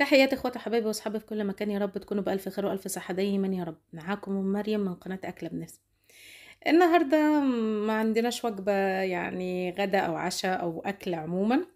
تحياتي اخواتي حبايبي واصحابي في كل مكان يا رب تكونوا بالف خير والف صحه دايما يا رب معاكم ام مريم من قناه اكله بنفسي النهارده ما عندناش وجبه يعني غدا او عشاء او اكل عموما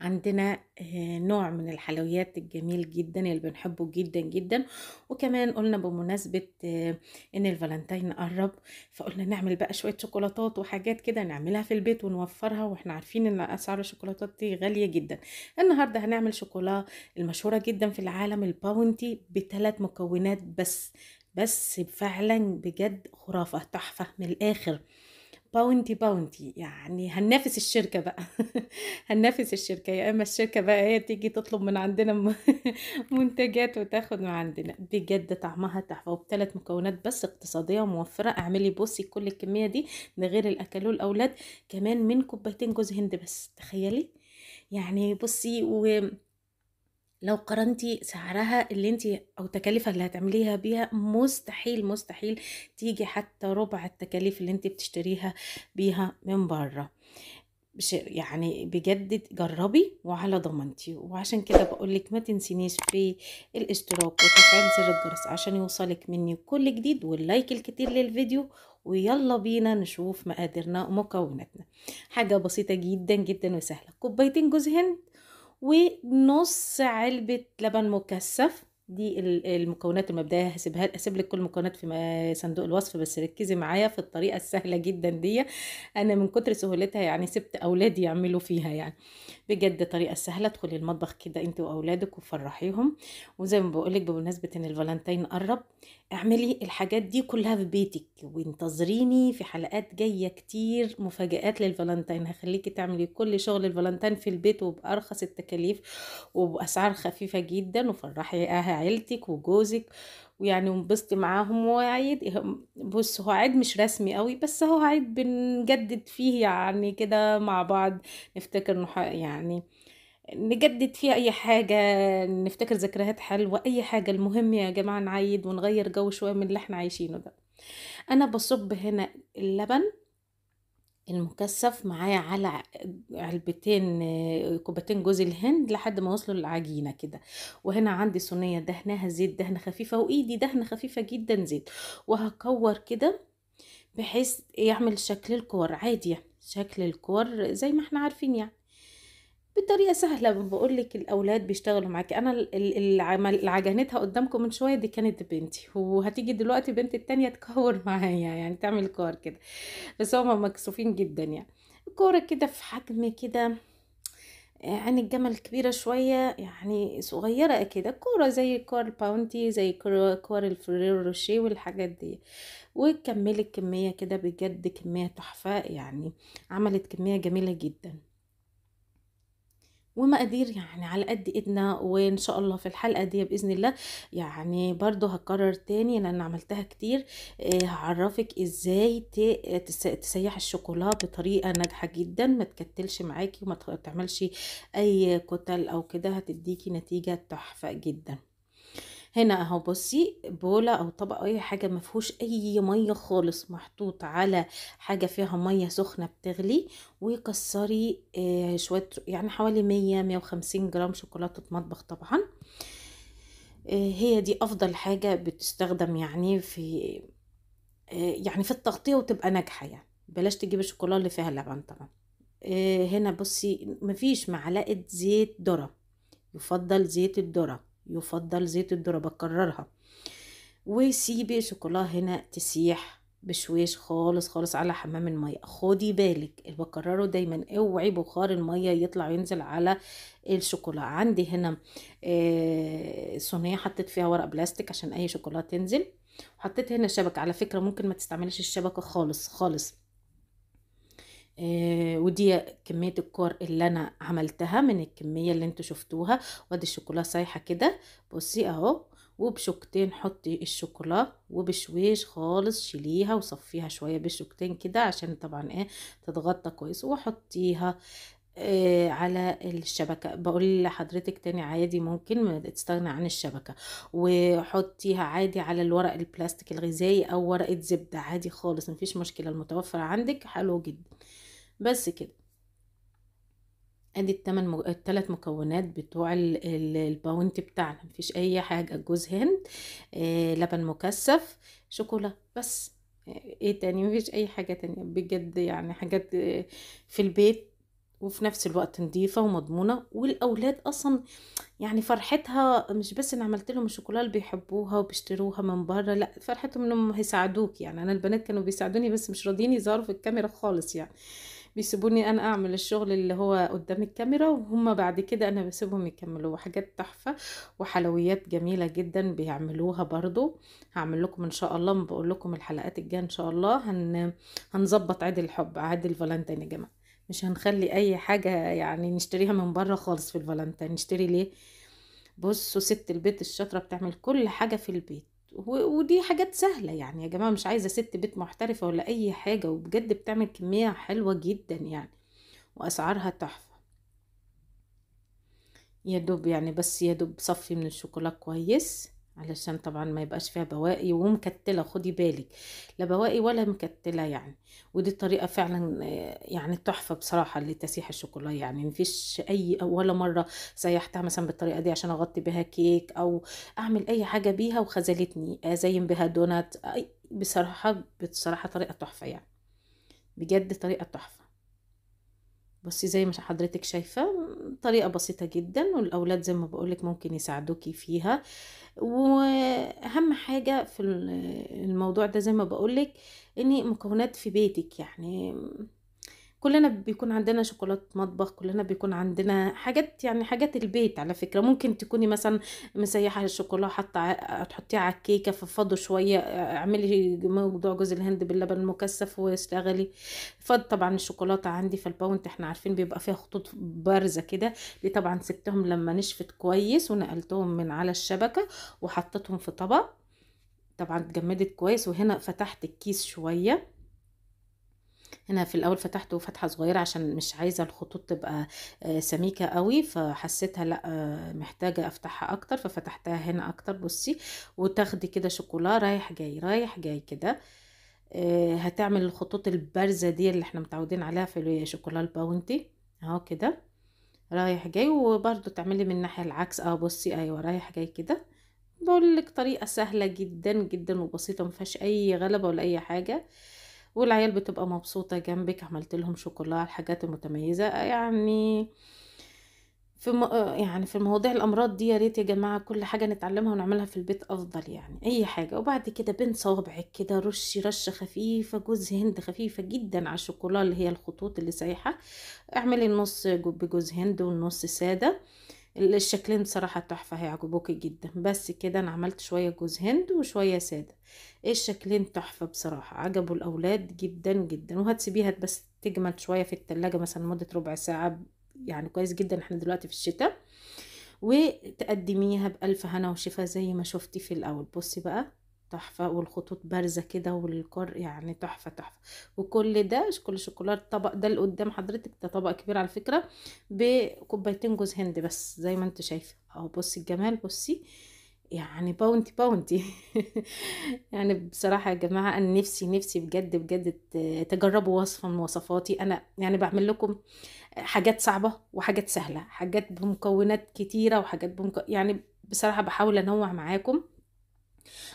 عندنا آه، نوع من الحلويات الجميل جدا اللي بنحبه جدا جدا وكمان قلنا بمناسبة آه، ان الفالنتين قرب فقلنا نعمل بقى شوية شوكولاتات وحاجات كده نعملها في البيت ونوفرها واحنا عارفين ان اسعار الشوكولاتات دي غالية جدا النهاردة هنعمل شوكولا المشهورة جدا في العالم الباونتي بثلاث مكونات بس بس فعلا بجد خرافة تحفة من الاخر باونتي باونتي يعني هننافس الشركة بقى هننافس الشركة يا إما الشركة بقى هي تيجي تطلب من عندنا منتجات وتاخد من عندنا بجد طعمها تحفة وبثلاث مكونات بس اقتصادية وموفرة اعملي بصي كل الكمية دي ده غير الأكلوا الأولاد كمان من كوبايتين جوز هند بس تخيلي يعني بصي و لو قارنتي سعرها اللي أنتِ أو التكلفة اللي هتعمليها بيها، مستحيل، مستحيل تيجي حتى ربع التكاليف اللي أنتِ بتشتريها بيها من برّه. بش يعني بجد جرّبي وعلى ضمانتي، وعشان كده بقول لِك ما تنسينيش في الاشتراك وتفعيل زر الجرس عشان يوصلِك مني كل جديد واللايك الكتير للفيديو، ويلا بينا نشوف مقاديرنا ومكوناتنا. حاجة بسيطة جدًا، جدًا وسهلة، كوبايتين جوز هند ونص علبة لبن مكثف دي المكونات المبدئيه هسيبها هسيب لك كل المكونات في صندوق الوصف بس ركزي معايا في الطريقه السهله جدا دي انا من كتر سهولتها يعني سبت اولادي يعملوا فيها يعني بجد طريقه سهله ادخلي المطبخ كده انت واولادك وفرحيهم وزي ما بقول لك بمناسبه ان الفالنتين قرب اعملي الحاجات دي كلها في بيتك وانتظريني في حلقات جايه كتير مفاجات للفالنتين هخليكي تعملي كل شغل الفالنتين في البيت وبارخص التكاليف وباسعار خفيفه جدا وفرحي اهل عيلتك وجوزك ويعني وانبسطي معاهم وعيد بص هو عيد مش رسمي قوي بس هو عيد بنجدد فيه يعني كده مع بعض نفتكر انه يعني نجدد فيه اي حاجة نفتكر ذكريات حلوة اي حاجة المهم يا جماعة نعيد ونغير جو شوية من اللي احنا عايشينه ده انا بصب هنا اللبن المكثف معايا على علبتين آه، كوبتين جوز الهند لحد ما وصلوا للعجينه كده وهنا عندي صينيه دهناها زيت دهنه خفيفه وايدي دهنه خفيفه جدا زيت وهكور كده بحيث يعمل شكل الكور عادي يعني شكل الكور زي ما احنا عارفين يعني بطريقه سهله بقول لك الاولاد بيشتغلوا معاكي انا اللي عجنتها قدامكم من شويه دي كانت بنتي وهتيجي دلوقتي بنت التانية تكور معايا يعني تعمل كور كده بس هما مكسوفين جدا يعني كوره كده في حجم كده عين يعني الجمل كبيره شويه يعني صغيره كده كوره زي كور الباونتي زي كور الفريرو روشيه والحاجات دي وكملت كميه كده بجد كميه تحفه يعني عملت كميه جميله جدا ومقادير يعني على قد ايدنا وان شاء الله في الحلقه دي باذن الله يعني برضو هكرر تاني لان عملتها كتير آه، هعرفك ازاي تسيح الشوكولاته بطريقه ناجحه جدا ما تكتلش معاكي وما تعملش اي كتل او كده هتديكي نتيجه تحفه جدا هنا اهو بصي بوله او طبق اي حاجه ما فيهوش اي ميه خالص محطوط على حاجه فيها ميه سخنه بتغلي ويكسري آه شويه يعني حوالي مية مية وخمسين جرام شوكولاته مطبخ طبعا آه هي دي افضل حاجه بتستخدم يعني في آه يعني في التغطيه وتبقى ناجحه يعني بلاش تجيب الشوكولاته اللي فيها لبن طبعا هنا بصي مفيش معلقه زيت ذره يفضل زيت الذره يفضل زيت الذرة بكررها وسيبي الشوكولاه هنا تسيح بشويش خالص خالص على حمام المية خدي بالك اللي بكرره دايما اوعي بخار المية يطلع وينزل على الشوكولا عندي هنا آه، صينية حطيت فيها ورق بلاستيك عشان اي شوكولا تنزل وحطيت هنا شبكة على فكرة ممكن ما تستعملش الشبكة خالص خالص آه، ودي كمية الكور اللي انا عملتها من الكمية اللي انتوا شفتوها وادي الشوكولا صايحة كده بصي اهو وبشوكتين حطي الشوكولا وبشويش خالص شليها وصفيها شوية بشوكتين كده عشان طبعا ايه تتغطى كويس وحطيها ايه على الشبكة بقول لحضرتك تاني عادي ممكن تستغنى عن الشبكة وحطيها عادي على الورق البلاستيك الغذائي او ورقة زبدة عادي خالص مفيش مشكلة المتوفر عندك حلو جدا بس كده ادي التمن مج... التلات مكونات بتوع الباونتي بتاعنا مفيش اي حاجه جوز هند آه لبن مكثف شوكولا بس آه، ايه تاني مفيش اي حاجه تانية بجد يعني حاجات آه، في البيت وفي نفس الوقت نظيفه ومضمونه والاولاد اصلا يعني فرحتها مش بس ان عملت لهم الشوكولا اللي بيحبوها وبيشتروها من بره لا فرحتهم انهم هيساعدوك يعني انا البنات كانوا بيساعدوني بس مش راضيين يظهروا في الكاميرا خالص يعني بيسيبوني انا اعمل الشغل اللي هو قدام الكاميرا وهم بعد كده انا بسيبهم يكملوا حاجات تحفه وحلويات جميله جدا بيعملوها برضو هعمل لكم ان شاء الله بقول لكم الحلقات الجايه ان شاء الله هن هنظبط عيد الحب عيد الفالنتين يا جماعه مش هنخلي اي حاجه يعني نشتريها من بره خالص في الفالنتين نشتري ليه بصوا ست البيت الشاطره بتعمل كل حاجه في البيت ودي حاجات سهله يعني يا جماعه مش عايزه ست بيت محترفه ولا اي حاجه وبجد بتعمل كميه حلوه جدا يعني واسعارها تحفه يا دوب يعني بس يا دوب صفي من الشوكولا كويس علشان طبعا ما يبقاش فيها بواقي ومكتله خدي بالك لا بواقي ولا مكتله يعني ودي طريقه فعلا آه، يعني تحفه بصراحه لتسيح الشوكولاته يعني مفيش اي ولا مره سيحتها مثلا بالطريقه دي عشان اغطي بها كيك او اعمل اي حاجه بيها وخذلتني ازين آه، بها دونات بصراحه بصراحه طريقه تحفه يعني بجد طريقه تحفه بصي زي ما حضرتك شايفة طريقة بسيطة جدا والأولاد زي ما بقولك ممكن يساعدوكي فيها وأهم حاجة في الموضوع ده زي ما بقولك إن مكونات في بيتك يعني كلنا بيكون عندنا شوكولات مطبخ كلنا بيكون عندنا حاجات يعني حاجات البيت على فكرة ممكن تكوني مثلا مسيحة الشوكولاتة حاطة تحطيها على الكيكة ففضوا شوية اعملي موضوع جوز الهند باللبن المكثف واشتغلي فض طبعا الشوكولاتة عندي في الباونت احنا عارفين بيبقى فيها خطوط بارزة كده دي طبعا سبتهم لما نشفت كويس ونقلتهم من على الشبكة وحطيتهم في طبق طبعا اتجمدت كويس وهنا فتحت الكيس شويه هنا في الاول فتحته فتحه صغيره عشان مش عايزه الخطوط تبقى آه، سميكه قوي فحسيتها لا آه، محتاجه افتحها اكتر ففتحتها هنا اكتر بصي وتاخدي كده شوكولا رايح جاي رايح جاي كده آه، هتعمل الخطوط البارزه دي اللي احنا متعودين عليها في الشوكولا الباونتي اهو كده رايح جاي وبرده تعملي من الناحيه العكس اه بصي ايوه رايح جاي كده بقول لك طريقه سهله جدا جدا وبسيطه ما اي غلبه ولا اي حاجه والعيال بتبقى مبسوطة جنبك عملت لهم شوكولا الحاجات المتميزة يعني في م... يعني في مواضيع الامراض دي يا ريت يا جماعه كل حاجه نتعلمها ونعملها في البيت افضل يعني اي حاجه وبعد كده بين صوابعك كده رشي رشه خفيفه جوز هند خفيفه جدا على الشوكولا اللي هي الخطوط اللي سايحه اعملي النص بجوز هند والنص ساده الشكلين بصراحة تحفة هيعجبوكي جدا بس كده انا عملت شوية جوز هند وشوية سادة إيه الشكلين تحفة بصراحة عجبوا الاولاد جدا جدا وهتسيبيها بس تجمد شوية في التلاجة مثلا مدة ربع ساعة يعني كويس جدا احنا دلوقتي في الشتاء وتقدميها بألف هنا وشفا زي ما شفتي في الأول بصي بقى تحفة والخطوط بارزة كده والكر يعني تحفة تحفة وكل ده كل شوكولاتة الطبق ده اللي قدام حضرتك ده طبق كبير على فكرة بكوبايتين جوز هند بس زي ما انتوا شايفة اهو بصي الجمال بصي يعني باونتي باونتي يعني بصراحة يا جماعة أنا نفسي نفسي بجد بجد تجربوا وصفة من وصفاتي أنا يعني بعمل لكم حاجات صعبة وحاجات سهلة حاجات بمكونات كتيرة وحاجات بمك... يعني بصراحة بحاول أنوع معاكم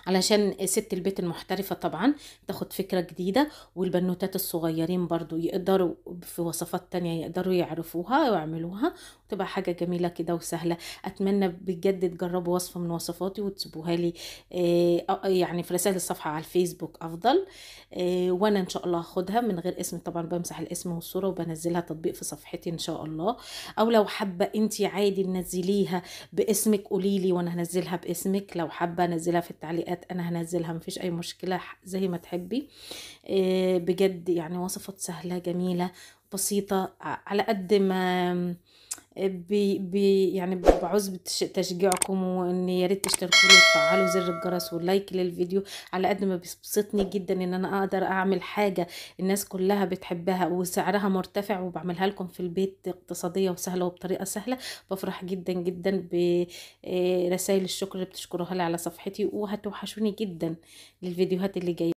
علشان ست البيت المحترفة طبعا تاخد فكرة جديدة والبنوتات الصغيرين برضو يقدروا في وصفات تانية يقدروا يعرفوها ويعملوها وتبقى حاجة جميلة كده وسهلة أتمنى بجد تجربوا وصفة من وصفاتي وتسيبوها لي آه، يعني في رسائل الصفحة على الفيسبوك أفضل آه، وأنا إن شاء الله هاخدها من غير اسم طبعا بمسح الاسم والصورة وبنزلها تطبيق في صفحتي إن شاء الله أو لو حابة أنت عادي منزليها باسمك قوليلي وأنا هنزلها باسمك لو حابة أنزلها في التعليقات انا هنزلها مفيش اي مشكله زي ما تحبي آه، بجد يعني وصفات سهله جميله بسيطه على قد ما بي بي يعني بعوز تشجيعكم وان يا ريت تشتركوا لي وتفعلوا زر الجرس واللايك للفيديو على قد ما بيبسطني جدا ان انا اقدر اعمل حاجه الناس كلها بتحبها وسعرها مرتفع وبعملها لكم في البيت اقتصاديه وسهله وبطريقه سهله بفرح جدا جدا برسائل آه، الشكر اللي بتشكروها لي على صفحتي وهتوحشوني جدا للفيديوهات اللي جايه